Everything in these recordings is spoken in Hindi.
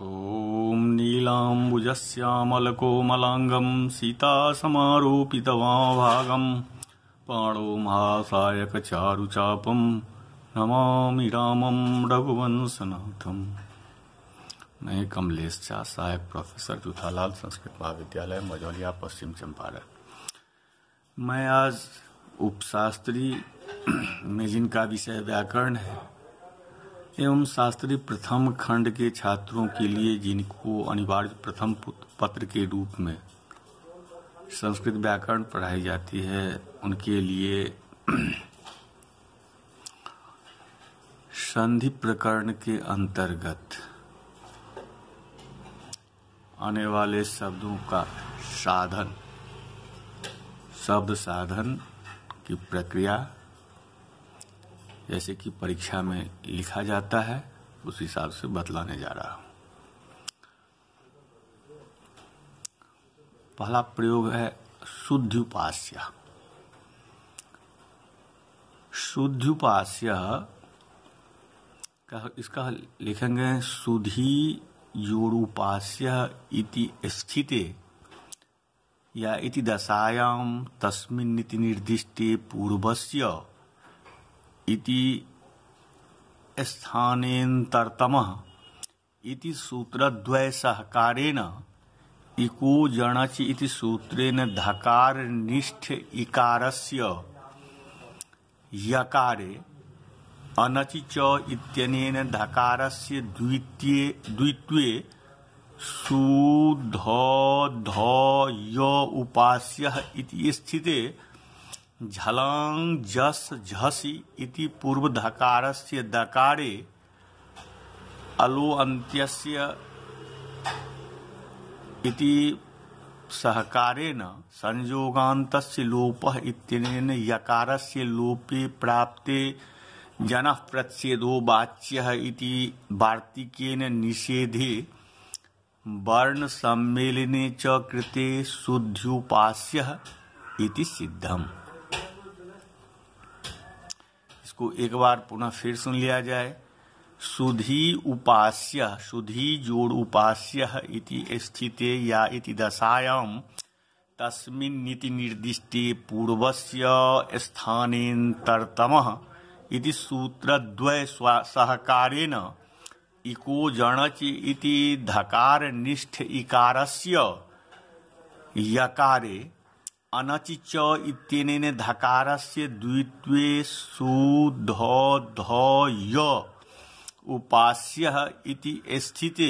ॐ पाणो सीतासमारोपितवाभागं पाणोमासायकचारुचापं नमामि रामं रघुवंशनाथम् मैं कमलेश झा साहेब प्रोफेसर जूथालाल संस्कृत महाविद्यालय मझौलिया पश्चिम चंपारण मैं आज उपशास्त्री में जिनका विषय व्याकरण है एवं शास्त्री प्रथम खंड के छात्रों के लिए जिनको अनिवार्य प्रथम पत्र के रूप में संस्कृत व्याकरण पढ़ाई जाती है उनके लिए संधि प्रकरण के अंतर्गत आने वाले शब्दों का साधन शब्द साधन की प्रक्रिया जैसे कि परीक्षा में लिखा जाता है उस हिसाब से बतलाने जा रहा हूं पहला प्रयोग है शुद्धुपास्य शुद्धुपास्य इसका लिखेंगे सुधी योरुपास्य इति स्थिते या इति दशायाम तस्मिन नीति निर्दिष्टे पूर्वस्य इति स्थानेतरतम इति सूत्रद्वय सहकारेण इको जणच इति सूत्रेण धकार निष्ठ इकारस्य यकारे अनचि च इत्यनेन धकारस्य द्वितीये द्वित्वे सुधधय उपास्यः इति स्थिते झलंग जस झसी इति पूर्वधकारस्य दकारे अलो अंत्यस्य इति सहकारेण लोप इतन यकार से लोपे प्राप्ते जन प्रच्छेदो वाच्यः इति वार्तिकेन निषेधे वर्ण सम्मेलने च कृते शुद्ध्युपास्यः इति सिद्धम् को एक बार पुनः फिर सुन लिया जाए सुधी उपास्य सुधी जोड़ उपास्य इति स्थिते या इति दशायाम नीति निर्दिष्टे पूर्वस्य स्थानेन्तरतमः इति सूत्रद्वय सहकारेण इको जणच इति धकार निष्ठ इकारस्य यकारे अनचिच च इत्यनेन धकारस्य द्वित्वे सु ध ध य उपास्यः इति स्थिते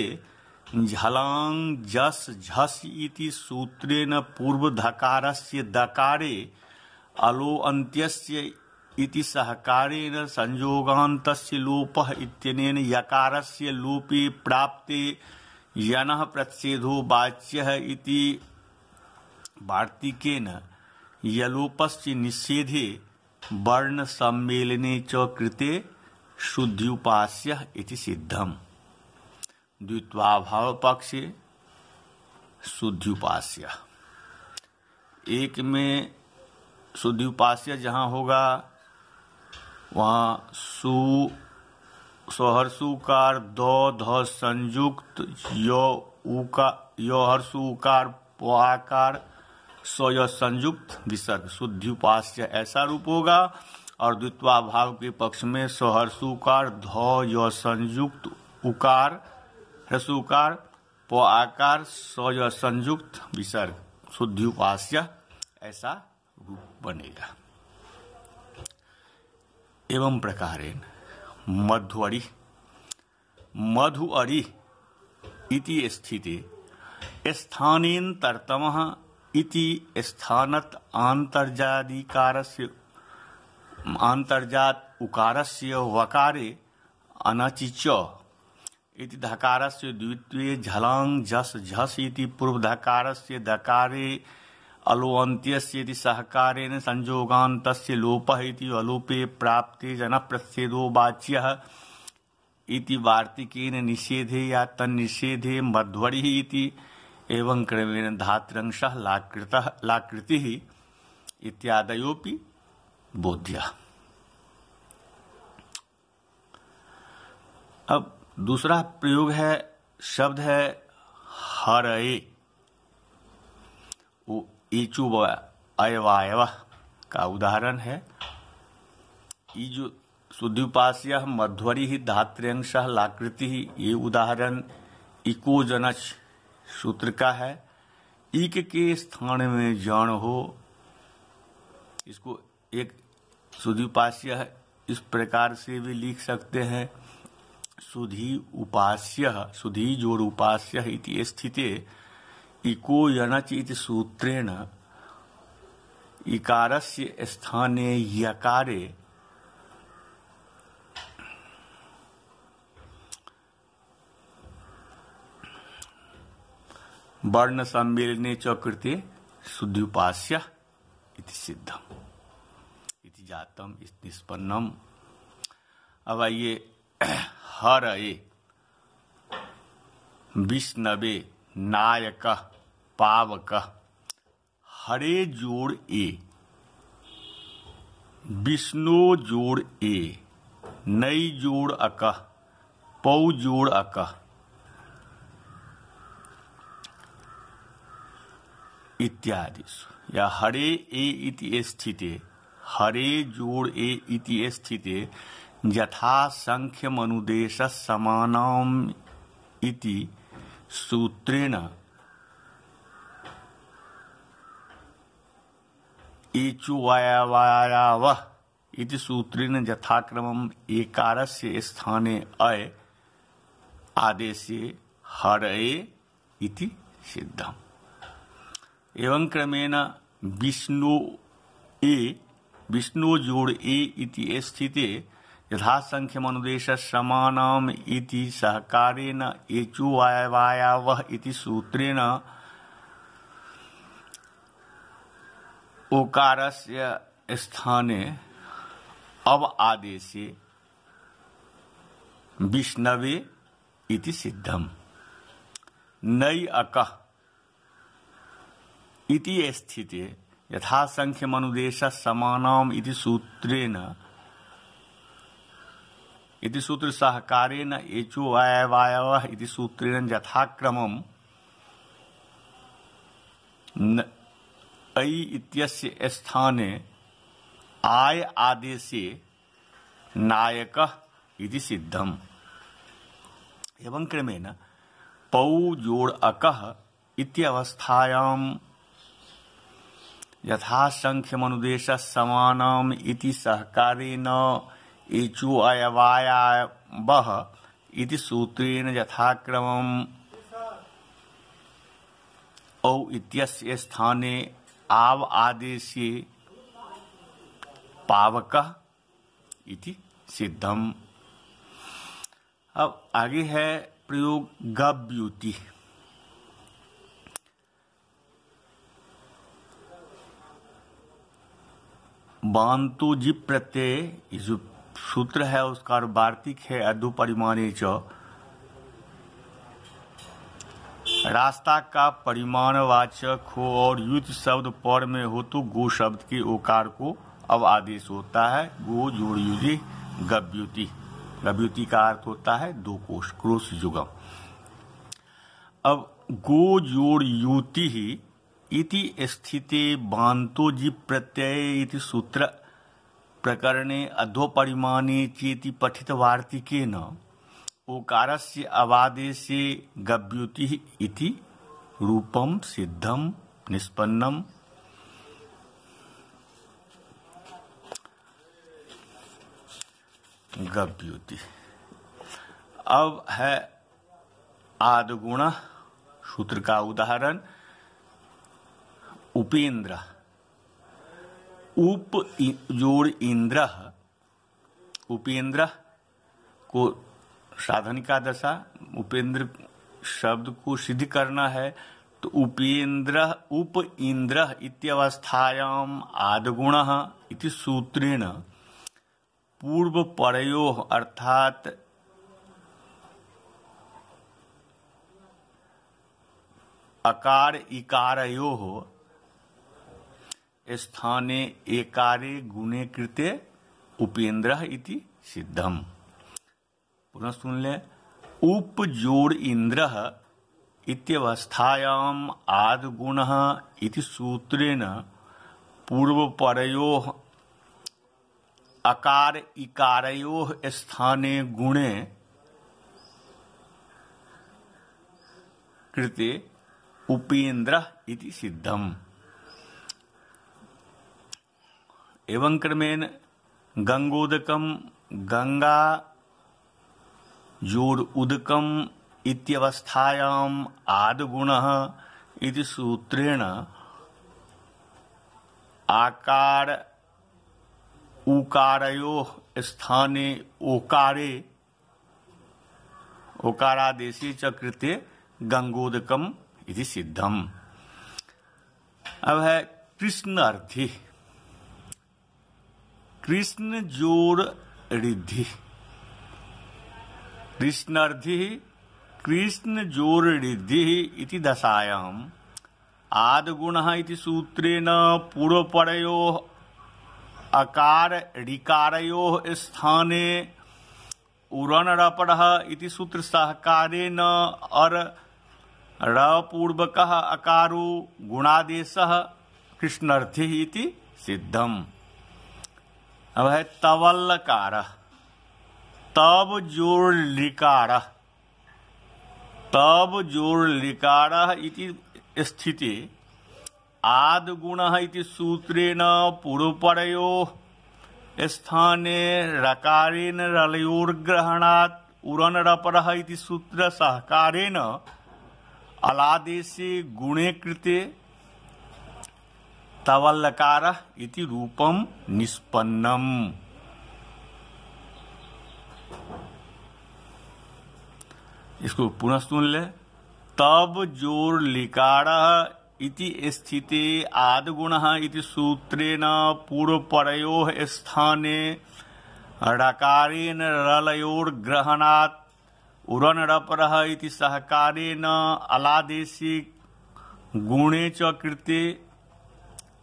झलांग जस झस इति सूत्रेण पूर्वधकारस्य दकारे अलो अन्त्यस्य इति सहकारेण संयोगान्तस्य लोपः इत्यनेन यकारस्य लोपे प्राप्ते यनः प्रच्छेदो वाच्यः इति वार्तिकेन यलोपस्य निषेधे वर्ण सम्मेलने च कृते शुद्ध्युपास्य इति सिद्धम द्वित्वाभाव पक्षे शुद्ध्युपास्य एक में शुद्ध्युपास्य जहाँ होगा वहाँ सु सोहरसुकार दो ध संयुक्त यो उकार यो हर्षु उकार पवाकार स्वय संयुक्त विसर्ग शुद्धिपास्य ऐसा रूप होगा और द्वित्वा भाव के पक्ष में सहर्षुकार ध य संयुक्त उकार ह्रसुकार प आकार स्वय संयुक्त विसर्ग शुद्धिपास्य ऐसा रूप बनेगा एवं प्रकारेण मधुअरी मधुअरी इति स्थिति तरतम इति स्थानत आंतर्जादिकारस्य आंतर्जात उकारस्य वकारे अनचिच इति धकारस्य द्वितीय झलांग झस झस इति पूर्व धकारस्य धकारे अलोअंत्यस्य इति सहकारेण संयोगान्तस्य लोपः इति अलोपे प्राप्ते जनप्रस्येदो वाच्यः इति वार्तिकेन निषेधे या तन्निषेधे मध्वरिः इति एवं क्रमेण धात्रंश लाकृत लाकृति इत्यादयोपि बोध्य अब दूसरा प्रयोग है शब्द है ए ईचु अयवायव का उदाहरण है ईजु शुद्धिपास्य मध्वरी ही धात्र्यंश लाकृति ये उदाहरण इकोजनच सूत्र का है इक के स्थान में जान हो इसको एक सुधिपास्य इस प्रकार से भी लिख सकते हैं सुधि उपास्य सुधि जोर उपास्य स्थिति इको यनच इत सूत्रेण इकार से स्थाने यकारे वर्ण सम्मेलने चकृते कृते शुद्धि सिद्धम इति जातम इस निष्पन्नम अब आइए हर ए विष्णवे नायक पावक हरे जोड़ ए विष्णु जोड़ ए नई जोड़ अक पौ जोड़ अक इत्यादि या हरे ए इति स्थिते हरे जोड़ ए इति स्थिते यथा संख्य मनुदेश समानाम इति सूत्रेण एचुवायावायाव इति सूत्रेण यथाक्रम एकार से स्थाने अय आदेशे हरए इति सिद्धम एवं क्रमेण विष्णु ए विष्णु जोड़ ए इति स्थिते यथासंख्यमनुदेश समानम इति सहकारेण एचु एचुवायावह इति सूत्रेण ओकार से स्थाने अव आदेश विष्णवे इति सिद्धम नई अकह इति स्थिते यथासंख्यमनुदेश समानम इति सूत्रेण इति सूत्र सहकारेण एचो अयवायव इति सूत्रेण यथाक्रमम ऐ इत्यस्य स्थाने आय आदेशे नायक इति सिद्धम एवं क्रमेण पौ जोड़ अक इत्यवस्थायां यथासंख्यमनुदेश समानम इति सहकारेण एचु अयवायावह इति सूत्रेण यथाक्रम औ इत्यस्य स्थाने आव आदेश पावक इति सिद्धम अब आगे है प्रयोग गव्युति बांतु जी प्रत्यय जो सूत्र है उसका वार्तिक है अधुपरिमाणी च रास्ता का वाचक हो और युद्ध शब्द पर में हो तो गो शब्द के ओकार को अब आदेश होता है गो जोड़ युधि गव्युति गव्युति का अर्थ होता है दो कोश क्रोश युगम अब गो जोड़ युति ही इति स्थिते बांतोजी प्रत्यय इति सूत्र प्रकरणे अधोपरिमाणे चेति पठित वार्तिके न ओकार से अवादेशे गव्युति इति रूपम सिद्धम निष्पन्नम गव्युति अब है आदगुण सूत्र का उदाहरण उपेन्द्र उप जोड़ इंद्र उपेंद्र को साधनिका दशा उपेंद्र शब्द को सिद्ध करना है तो उपेन्द्र उप इंद्र इत्यवस्थायाम आदगुण इति सूत्रेण पूर्व परयो अर्थात अकार इकारयो स्थाने एकारे गुणे कृते उपेन्द्र इति सिद्धम पुनः सुन ले उप जोड़ इंद्र इत्यवस्थायाम आद गुण इति सूत्रेण पूर्वपरयो अकार इकारयो स्थाने गुणे कृते उपेन्द्र इति सिद्धम एवं क्रमेण गंगोदकम गंगा जोर उदकम इत्यवस्थायाम आदगुण इति सूत्रेण आकार उकारो स्थाने ओकारे ओकारादेशी च गंगोदकम इति सिद्धम अब है कृष्ण अर्थी कृष्ण जोर रिद्धि कृष्णार्धि कृष्ण जोर रिद्धि दशाया दशायाम आदगुण इति सूत्रेण पूर्वपरयो अकार ऋकारो स्थाने उरणरपर इति सूत्र सहकारेण अर रपूर्वक अकारो गुणादेश कृष्णार्थी इति सिद्धम अब है तवलकार तब जोड़ लिकार तब जोड़ लिकार इति स्थिति आदगुण सूत्रेण पूर्वपरयो स्थाने रकारेण रलयोर्ग्रहणात् उरन रपर सूत्र सहकारेण अलादेशे गुणे कृते तवल्लकार इति रूपम निष्पन्नम इसको पुनः सुन ले तब जोर लिकार इति स्थिति आदगुण इति सूत्रेण पूर्व परयो स्थाने रकारेण रलयोर्ग्रहणात् उरन रपर इति सहकारेण अलादेशी गुणे च कृते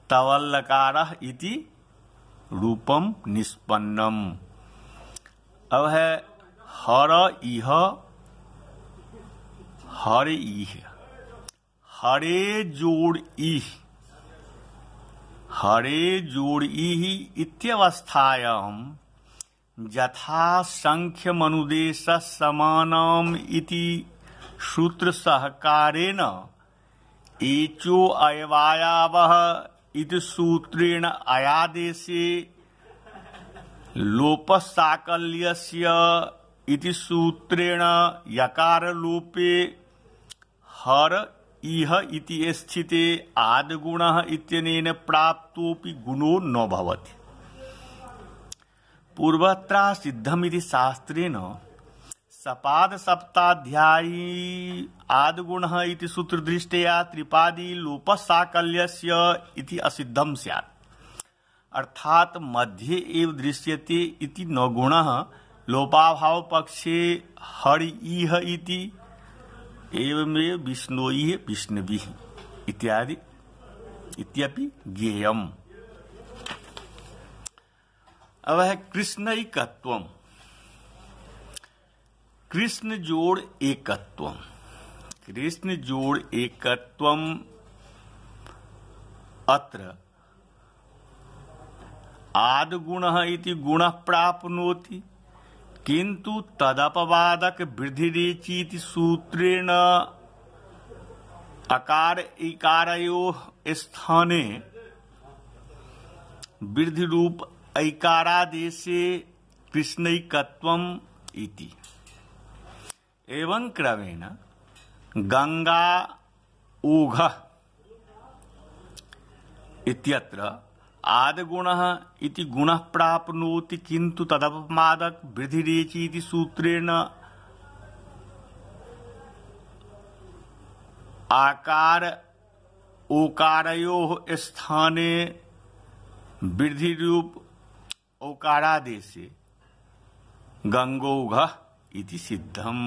तवल्लकार इति रूपम निष्पन्नम अब है हर इह हर इह हरे जोड़ इह हरे जोड़ इह इत्यवस्थायाम यथा संख्य मनुदेश समानम इति सूत्र सहकारेण एचो अयवायावह इति सूत्रेण अयादेशे लोपसाकल्यस्य इति सूत्रेण यकार हर इह इति स्थिते आदगुण इत्यनेन प्राप्तोपि गुणो न भवति पूर्वत्र सिद्धमिति शास्त्रेण सपाद सप्ताध्यायी आदगुण इति दृष्टिया त्रिपादी लोपसाकल्यस्य इति असिद्धम स्यात् अर्थात मध्ये एव दृश्यते इति न गुण लोपाभाव पक्षे हरि इह इति एवमेव विष्णु इह इत्यादि इत्यपि ज्ञेयम् अब है कृष्णिकत्वम कृष्ण जोड़ एकत्व कृष्ण जोड़ एकत्व अत्र आदगुण इति गुण प्राप्नोति किंतु तदपवादक वृद्धिरेचि सूत्रेण अकार इकारो स्थाने वृद्धि रूप ऐकारादेशे कृष्णैकत्वम इति एवं क्रमेण गंगा ऊघ इत्यत्र आदगुण इति गुण प्राप्नोति किंतु तदपमादक वृद्धिरेचि इति सूत्रेण आकार ओकारो स्थाने वृद्धि रूप ओकारादेश गंगोघ इति सिद्धम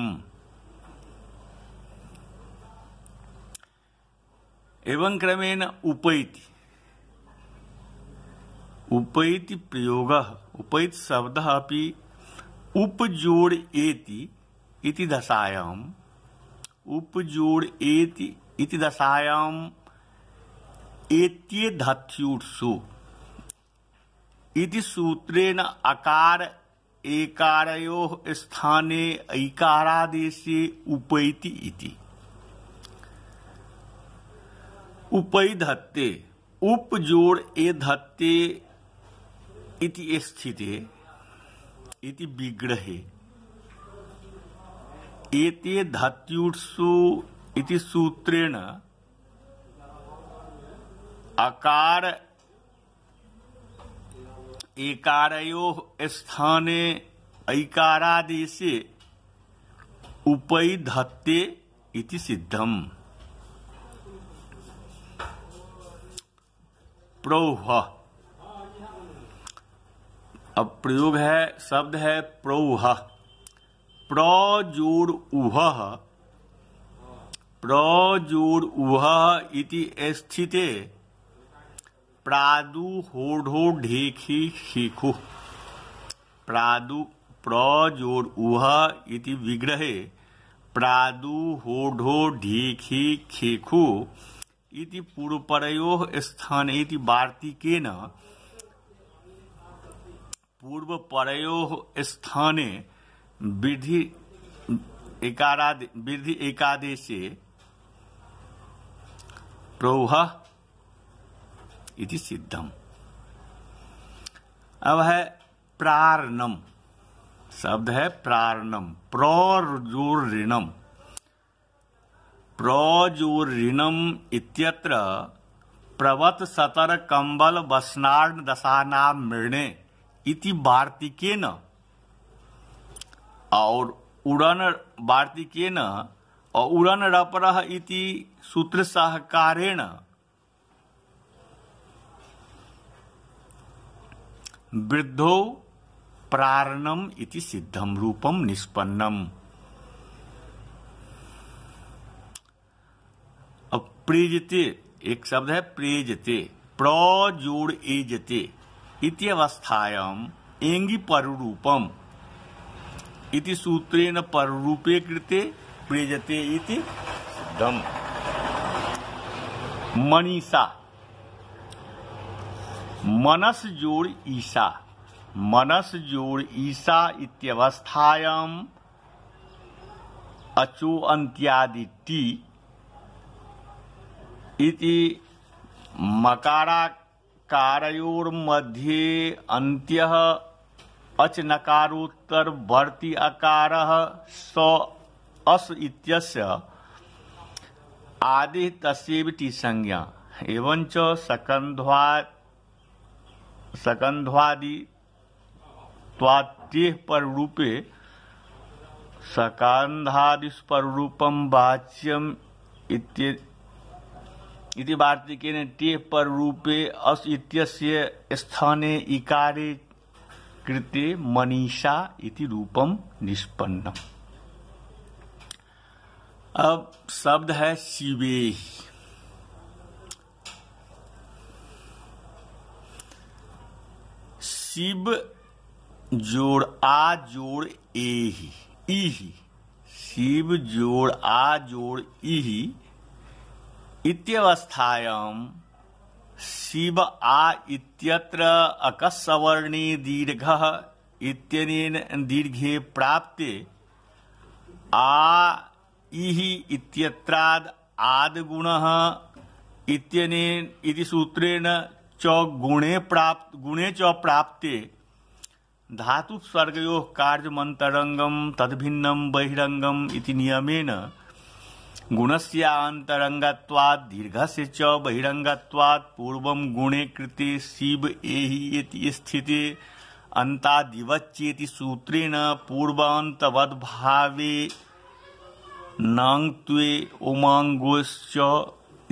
एवं क्रमेण उपैति उपैति प्रयोग उपैत शब्द अभी उपजोड़ इति दशायाम उपजोड़ इति दशायाम एत्ये धात्युत्सु इति सूत्रेण अकार एकारयो स्थाने ऐकारादेशे उपैति इति उपै धत्ते उप जोड़ ए धत्ते इति स्थिते इति विग्रहे एते धत्युत्सु इति सूत्रेण अकार एकारयोः स्थाने ऐकारादि से उपैधत्ते इति सिद्धम प्रौह अब प्रयोग है शब्द है प्रौह प्रजोड़ उह प्रजोड़ उह इति स्थिते प्रादु होढ़ो ढेखी शिखु प्रादु प्रजोर उह इति विग्रहे प्रादु होढो ढीखी खेखु इति पूर्वपरयो स्थान इति वार्तिकेन परयो स्थाने विधि एकाराद विधि एकादेशे प्रोह इति सिद्धम अब है प्रारणम शब्द है प्रारणम प्रौर्जूर्णम प्रौजूर्णम इत्यत्र प्रवत सतर कंबल वसनार्ण दशाना मृणे इति न और उड़न न और उड़न रपर इति सूत्र सहकारेण वृद्धो प्रारणम इति सिद्धम रूपम निष्पन्नम अब प्रेजते एक शब्द है प्रेजते प्रजोड़ एजते इत्यवस्थायाम एंगी परुरूपम इति सूत्रे सूत्रेण परुरूपे कृते प्रेजते इति सिद्धम मनीषा मनस जोड़ ईशा मनस मनसजोड़ ईसा इत्यवस्थायाम अचो अंत्यादि टी इति मध्य अंत्य अच नकारोत्तरवर्ति अकारः स अस इत्यस्य आदि तस्वीटी संज्ञा एवं सकंध्वा सकंध्वादि पर त्वात्तेह पररूपे रूपम वाच्यम इति वार्तिकेन टेह पर रूपे अस इत्यस्य स्थाने इकारे कृते मनीषा इति रूपम निष्पन्नम अब शब्द है शिवे शिव जोड़ आ जोड़ ए ही ई ही शिव जोड़ आ जोड़ इही इत्यवस्थायाम शिव आ इत्यत्र अकस्वर्णी दीर्घ इत्यनेन दीर्घे प्राप्ते आ इही इत्यत्राद आद गुण इत्यनेन इति सूत्रेण च गुणे प्राप्त गुणे च प्राप्ते धातु धातुस्वर्गयोः कार्यमन्तरङ्गं तद्भिन्नं बहिरंगम इति नियमेन गुणस्या अंतरंगत्वाद दीर्घ से च बहिरंगत्वाद पूर्वं गुणे कृते शिव एहि इति स्थिते अन्तादिवच्येति सूत्रेण पूर्वान्तवद्भावे नाङ्त्वे उमांगोश्च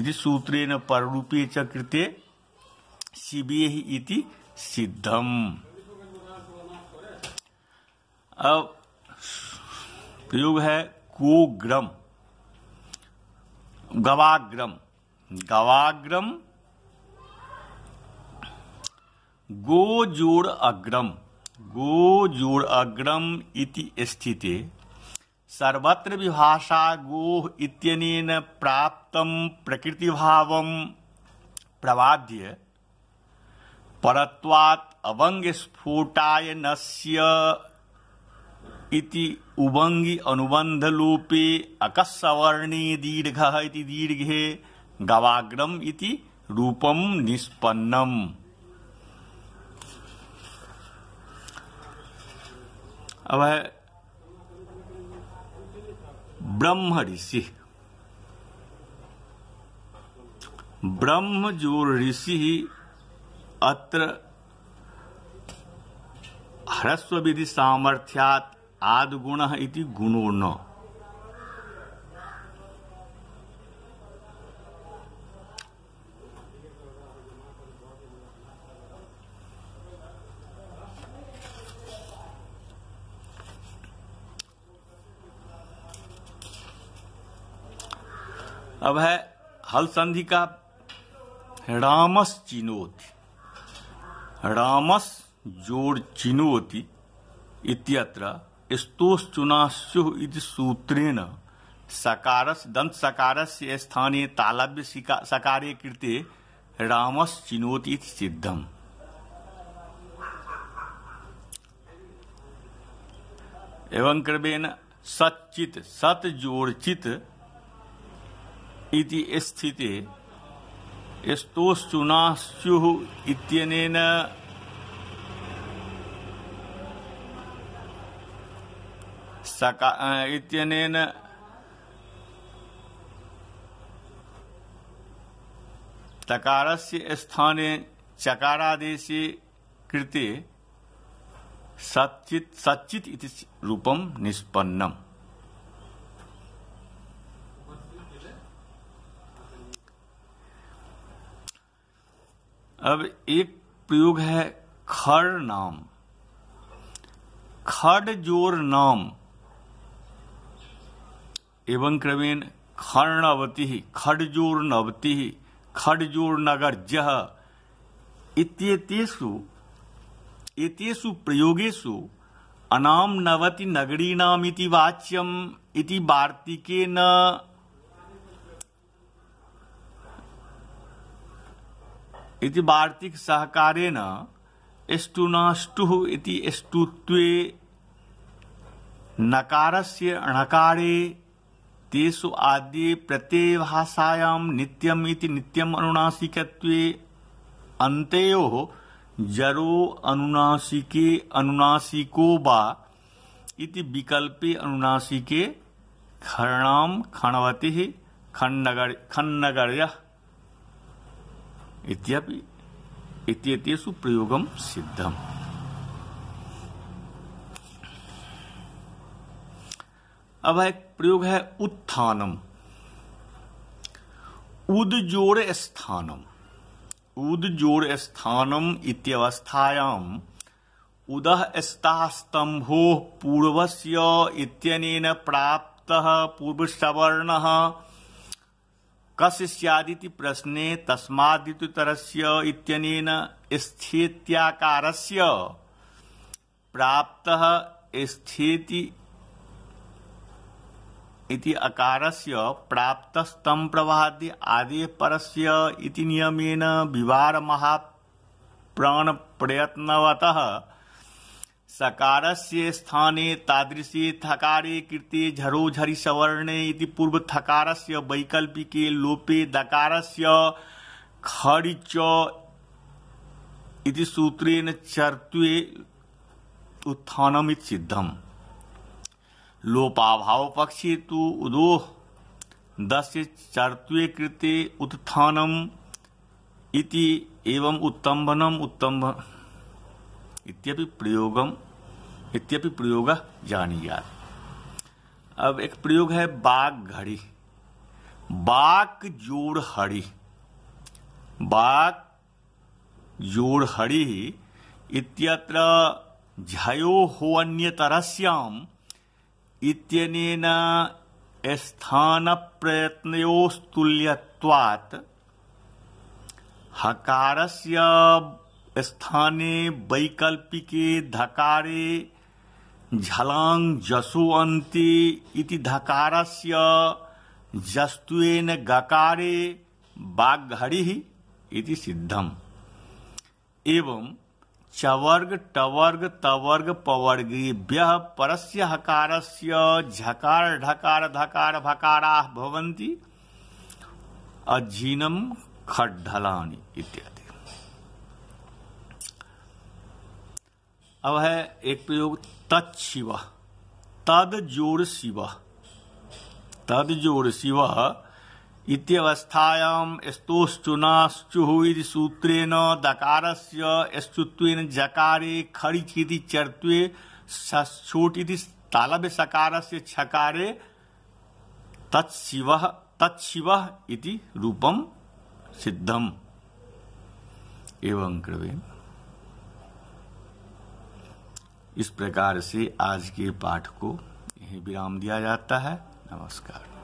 इति सूत्रेण पररूपे च कृते शिवे इति सिद्धम् अब प्रयोग है कोग्रम गवाग्रम गवाग्रम गो जोड़ अग्रम गो जोड़ अग्रम इति स्थित सर्वत्र विभाषा गोह इत्यनेन प्रकृति भाव प्रवाद्य परत्वात् अवङ्गस्फोटायनस्य इति उबंगी अनुबंध अनुबन्धलोपे अकस्वर्णे दीर्घ इति दीर्घे गवाग्रम इति रूपम निष्पन्नम अब है ब्रह्म ऋषि ब्रह्म जो ऋषि ही अत्र ह्रस्व विधि सामर्थ्यात आद गुण इति गुणो न अब है हल संधि का रामस चिनोति रामस जोड़ चिनोति इत्यत्रा स्तोश्चुनाश्यु सूत्रेण सकारस दंत सकारस स्थानीय तालव्य सकारे कृते रामस चिनोति सिद्धम एवं क्रमेण सचित सतजोर्चित इति स्थिते स्तोश्चुनाश्यु इत्यनेन सका तकारस्य स्थाने चकारादेशे कृते सचित सच्चित इति रूपम निष्पन्नम अब एक प्रयोग है खड़ नाम खड़ जोर नाम एवं क्रमेण खर्णवती खडजूर्णवती खडजूर्णगर्ज्य इत्येतेषु प्रयोगेशु अनाम नवति नगरीणाम इति वाच्यम इति वार्तिकेन इति वार्तिक सहकारेण एष्टुनाष्टुः इति एष्टुत्वे नकारस्य णकारे तेषु आद्ये प्रत्ययभाषायां नित्यम इति नित्यम अनुनासिकत्वे अन्तेयोः जरो अनुनासिके अनुनासिको बा इति विकल्पे अनुनासिके खरणाम खणवतिः खण्डगर खण्डगर्यः इत्यपि इत्येतेषु प्रयोगं सिद्धम् अब है प्रयोग है उत्थानम उदजोर स्थानम उदजोर स्थानम इत्यवस्थायाम उदह स्तंभो पूर्वस्य इत्यनेन पूर्व सवर्ण कस सियादी प्रश्न तस्मातर इत्यनेन स्थित्याकारस्य प्राप्तः स्थिति इति अकारस्य प्राप्तस्तं प्रवाहाद्य आदि परस्य इति नियमेन विवार महा प्राण प्रयत्नवतः सकारस्य स्थाने तादृशी थकारे कृते झरो झरि सवर्णे इति पूर्व थकारस्य वैकल्पिके लोपे दकारस्य खरिच इति सूत्रेण चर्त्वे उत्थानमित सिद्धम लोपाभाव पक्षे तो उदोह दस चर्त्वे कृते उत्थानम इति एवं उत्तम्भनम उत्तम्भ इत्यपि प्रयोगम इत्यपि प्रयोग जानी जानीयात अब एक प्रयोग है बाग घड़ी बाक जोड़ हड़ी बाक जोड़ हड़ी इत्यत्र झयो हो अन्य तरस्याम इत्यनेन स्थानप्रयत्नयोस्तुल्यत्वात् हकारस्य स्थाने वैकल्पिके धकारे झलांग जसु अन्ते इति धकारस्य जस्तुएन गकारे बाघड़ी इति सिद्धम एवं चवर्ग टवर्ग तवर्ग व्य पर हकार से झकार ढकार धकार भकारा भवन्ति अजीनम खड्ढलानी इत्यादि अब है एक प्रयोग तत् शिव तद जोड़ शिव तद जोड़ शिव इत्यवस्थायाम स्तोश्चुनाश्चुः इति सूत्रेण दकारस्य यश्चुत्वेन झकारे खरिचिति चर्त्वे षोटिति तालव्य सकारस्य छकारे तत्शिवः तत्शिवः इति रूपम सिद्धम एवं क्रवेण इस प्रकार से आज के पाठ को यही विराम दिया जाता है नमस्कार